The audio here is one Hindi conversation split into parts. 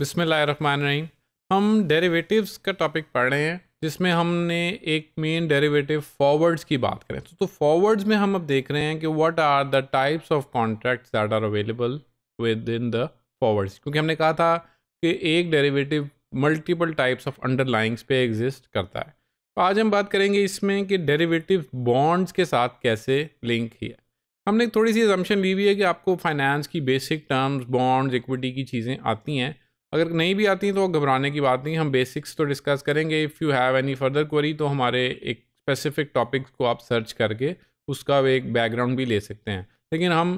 बिसमीम हम डेरिवेटिव्स का टॉपिक पढ़ रहे हैं जिसमें हमने एक मेन डेरिवेटिव फॉरवर्ड्स की बात करें तो, फॉरवर्ड्स में हम अब देख रहे हैं कि what are the types of contracts that are available within the forwards क्योंकि हमने कहा था कि एक derivative multiple types of underlyings पे एग्जिस्ट करता है तो आज हम बात करेंगे इसमें कि डेरिवेटिव बॉन्ड्स के साथ कैसे लिंक किया हमने थोड़ी सी एजम्पन ली हुई है कि आपको फाइनेंस की बेसिक टर्म्स बॉन्ड्स इक्विटी की चीज़ें आती हैं अगर नहीं भी आती तो घबराने की बात नहीं हम बेसिक्स तो डिस्कस करेंगे if you have any further query तो हमारे एक स्पेसिफिक टॉपिक को आप सर्च करके उसका एक बैकग्राउंड भी ले सकते हैं लेकिन हम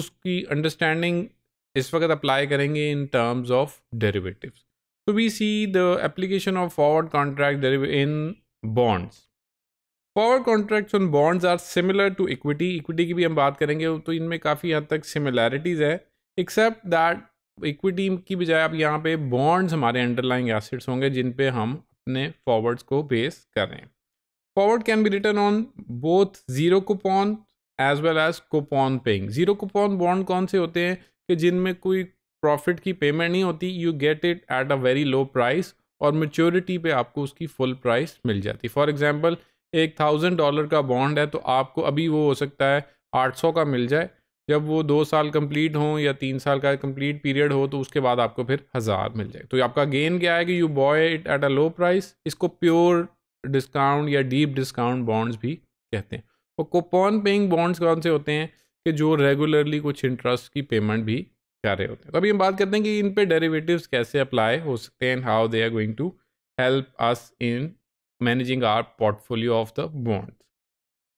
उसकी अंडरस्टैंडिंग इस वक्त अप्लाई करेंगे इन टर्म्स ऑफ डेरिवेटिव्स तो we see the application of forward contract in bonds forward contracts on bonds are similar to equity equity की भी हम बात करेंगे तो इनमें काफ़ी हद तक सिमिलैरिटीज़ है एक्सेप्ट दैट इक्विटी की बजाय आप यहाँ पे बॉन्ड्स हमारे अंडरलाइंग एसेट्स होंगे जिन पे हम अपने फॉरवर्ड्स को बेस करें forward can be written on both zero coupon as well as coupon paying zero coupon bond कौन से होते हैं कि जिनमें कोई प्रॉफिट की पेमेंट नहीं होती you get it at a very low price और मेच्योरिटी पे आपको उसकी फुल प्राइस मिल जाती फॉर एग्जाम्पल एक थाउजेंड डॉलर का बॉन्ड है तो आपको अभी वो हो सकता है आठ सौ का मिल जाए जब वो दो साल कंप्लीट हो या तीन साल का कंप्लीट पीरियड हो तो उसके बाद आपको फिर हज़ार मिल जाए तो आपका गेन क्या है कि you buy it at a low price इसको प्योर डिस्काउंट या डीप डिस्काउंट बॉन्ड्स भी कहते हैं और कोपॉन पेइंग बॉन्ड्स कौन से होते हैं कि जो रेगुलरली कुछ इंटरेस्ट की पेमेंट भी कर रहे होते हैं तो अभी हम बात करते हैं कि इन पे डेरिवेटिव्स कैसे अप्लाई हो सकते हैं how they are going to help us in managing our portfolio of the bond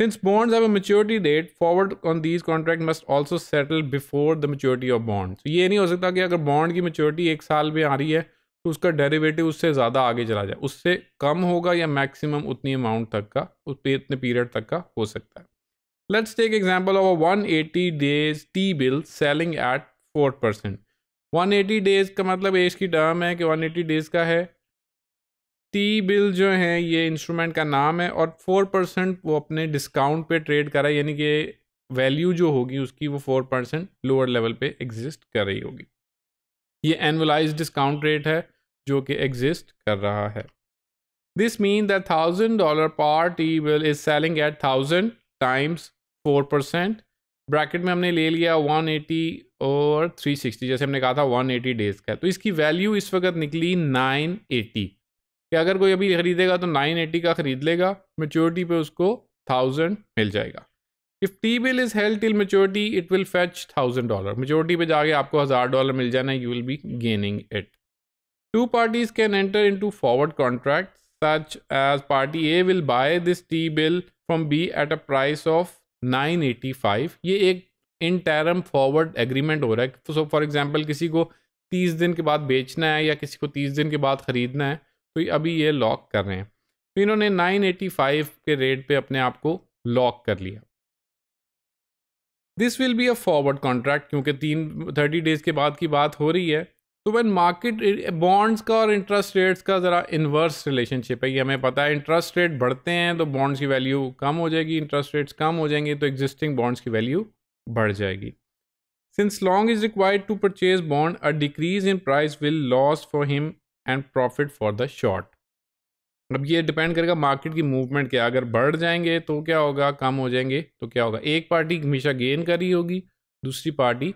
Since bonds have a maturity date, forward on these contract must also settle before the maturity of bond. So ये नहीं हो सकता कि अगर bond की maturity एक साल में आ रही है तो उसका डेरिवेटिव उससे ज़्यादा आगे चला जाए उससे कम होगा या मैक्सिमम उतनी अमाउंट तक का उस पे इतने पीरियड तक का हो सकता है let's take example of a eighty days T bill selling at four percent one eighty days का मतलब एज की टर्म है कि वन एटी डेज का है टी बिल जो है ये इंस्ट्रूमेंट का नाम है और फोर परसेंट वो अपने डिस्काउंट पे ट्रेड करा यानी कि वैल्यू जो होगी उसकी वो फोर परसेंट लोअर लेवल पे एग्जिस्ट कर रही होगी ये एनुअलाइज डिस्काउंट रेट है जो कि एग्जिस्ट कर रहा है this mean that thousand dollar par T bill is selling at thousand times four percent bracket में हमने ले लिया 180 और 360 जैसे हमने कहा था 180 डेज का तो इसकी वैल्यू इस वक्त निकली 980 कि अगर कोई अभी खरीदेगा तो 980 का खरीद लेगा मेच्योरिटी पे उसको थाउजेंड मिल जाएगा if T bill is held till maturity it will fetch thousand dollar maturity पे जाके आपको हज़ार डॉलर मिल जाना you will be gaining it two parties can enter into forward contract such as party A will buy this T bill from B at a price of 985 ये एक इन टैरम फॉरवर्ड एग्रीमेंट हो रहा है सो फॉर एग्जाम्पल किसी को तीस दिन के बाद बेचना है या किसी को तीस दिन के बाद ख़रीदना है तो अभी ये लॉक कर रहे हैं तो इन्होंने 985 के रेट पे अपने आप को लॉक कर लिया this will be a forward contract क्योंकि तीन थर्टी डेज के बाद की बात हो रही है तो वैन मार्केट बॉन्ड्स का और इंटरेस्ट रेट्स का ज़रा इन्वर्स रिलेशनशिप है ये हमें पता है इंटरेस्ट रेट बढ़ते हैं तो बॉन्ड्स की वैल्यू कम हो जाएगी इंटरेस्ट रेट्स कम हो जाएंगे तो एग्जिस्टिंग बॉन्ड्स की वैल्यू बढ़ जाएगी since long is required to purchase bond a decrease in price will loss for him and profit for the short अब ये डिपेंड करेगा मार्केट की मूवमेंट क्या अगर बढ़ जाएंगे तो क्या होगा कम हो जाएंगे तो क्या होगा एक पार्टी हमेशा गेन कर रही होगी दूसरी पार्टी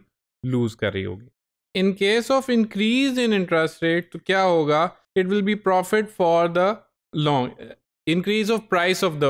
लूज कर रही होगी in case of increase in interest rate तो क्या होगा it will be profit for the long increase of price of the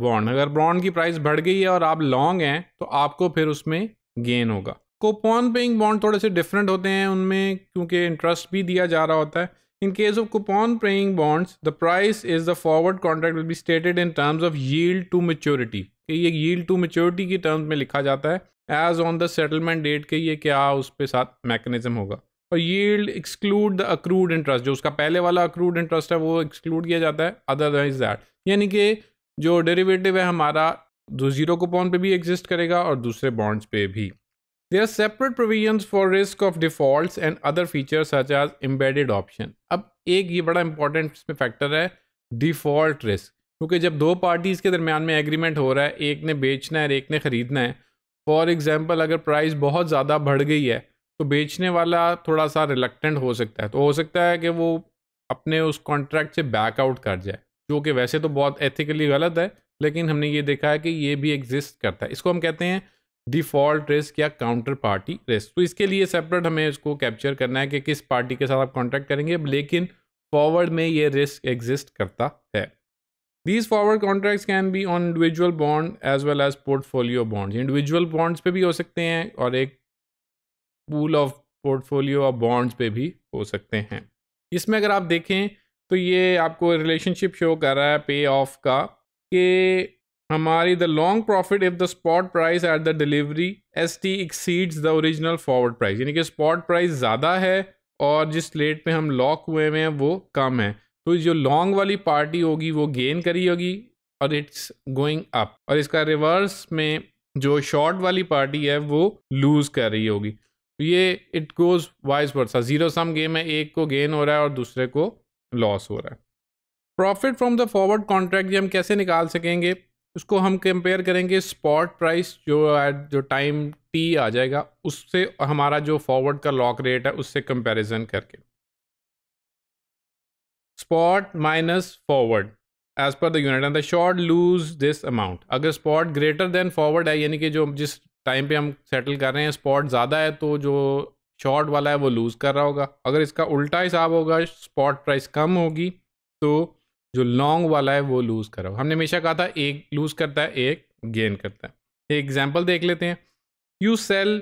bond अगर बॉन्ड की प्राइस बढ़ गई है और आप लॉन्ग हैं तो आपको फिर उसमें गेन होगा कोपॉन पेइंग बॉन्ड थोड़े से डिफरेंट होते हैं उनमें क्योंकि इंटरेस्ट भी दिया जा रहा होता है In case of coupon paying bonds, the price is the forward contract will be stated in terms of yield to maturity कि ये yield to maturity की terms में लिखा जाता है as on the settlement date के ये क्या उस पर साथ mechanism होगा और yield exclude the accrued interest जो उसका पहले वाला accrued interest है वो exclude किया जाता है otherwise that यानी कि जो derivative है हमारा जो जीरो कूपन पे भी एग्जिस्ट करेगा और दूसरे बॉन्ड्स पे भी There are separate provisions for risk of defaults and other features such as embedded option. अब एक ये बड़ा इंपॉर्टेंट इसमें फैक्टर है डिफॉल्ट रिस्क क्योंकि जब दो पार्टीज़ के दरमियान में एग्रीमेंट हो रहा है एक ने बेचना है और एक ने ख़रीदना है फॉर एग्ज़ाम्पल अगर प्राइस बहुत ज़्यादा बढ़ गई है तो बेचने वाला थोड़ा सा रिलक्टेंट हो सकता है तो हो सकता है कि वो अपने उस कॉन्ट्रैक्ट से बैकआउट कर जाए जो कि वैसे तो बहुत एथिकली गलत है लेकिन हमने ये देखा है कि ये भी एग्जिस्ट करता है इसको हम कहते हैं डिफॉल्ट रिस्क या काउंटर पार्टी रिस्क तो इसके लिए सेपरेट हमें इसको कैप्चर करना है कि किस पार्टी के साथ आप कॉन्ट्रैक्ट करेंगे लेकिन फॉरवर्ड में ये रिस्क एग्जिस्ट करता है these forward contracts can be on individual bond as well as portfolio bonds individual bonds पे भी हो सकते हैं और एक पूल ऑफ पोर्टफोलियो और बॉन्ड्स पे भी हो सकते हैं इसमें अगर आप देखें तो ये आपको रिलेशनशिप शो कर रहा है पे ऑफ का कि हमारी the long profit if the spot price at the delivery S T exceeds the original forward price यानी कि स्पॉट प्राइस ज़्यादा है और जिस रेट पे हम लॉक हुए हुए हैं वो कम है तो जो लॉन्ग वाली पार्टी होगी वो गेन करी होगी और इट्स गोइंग अप और इसका रिवर्स में जो शॉर्ट वाली पार्टी है वो लूज़ कर रही होगी तो ये it goes vice versa zero sum game है एक को गेन हो रहा है और दूसरे को लॉस हो रहा है profit from the forward contract ये हम कैसे निकाल सकेंगे उसको हम कंपेयर करेंगे स्पॉट प्राइस जो एट जो टाइम टी आ जाएगा उससे हमारा जो फॉरवर्ड का लॉक रेट है उससे कंपैरिजन करके spot minus forward as per the unit and the short lose this amount अगर स्पॉट ग्रेटर देन फॉरवर्ड है यानी कि जो जिस टाइम पे हम सेटल कर रहे हैं स्पॉट ज़्यादा है तो जो शॉर्ट वाला है वो लूज़ कर रहा होगा अगर इसका उल्टा हिसाब होगा स्पॉट प्राइस कम होगी तो जो लॉन्ग वाला है वो लूज़ करो हमने हमेशा कहा था एक लूज़ करता है एक गेन करता है एक एग्जाम्पल देख लेते हैं you sell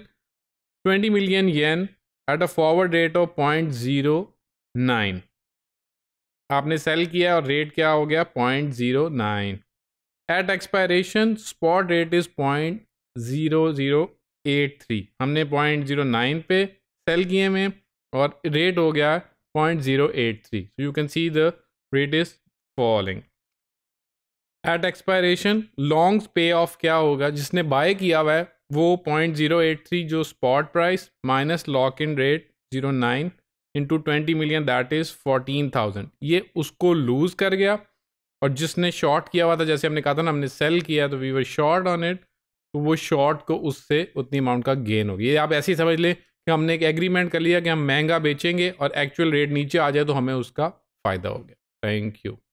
twenty million yen at a forward rate of point zero nine आपने सेल किया और रेट क्या हो गया point zero nine at expiration spot rate is point zero zero eight three हमने पॉइंट ज़ीरो नाइन पे सेल किए में और रेट हो गया point zero eight three you can see the rate is falling at expiration long pay off क्या होगा जिसने बाय किया हुआ है वो पॉइंट जीरो एट थ्री जो spot price minus lock in rate zero nine into twenty million that is fourteen thousand ये उसको लूज़ कर गया और जिसने शॉर्ट किया हुआ था जैसे हमने कहा था ना हमने सेल किया तो we were short on it तो वो शॉर्ट को उससे उतनी अमाउंट का गेन होगी ये आप ऐसे ही समझ लें कि हमने एक एग्रीमेंट कर लिया कि हम महंगा बेचेंगे और एक्चुअल रेट नीचे आ जाए तो हमें उसका फ़ायदा हो गया थैंक यू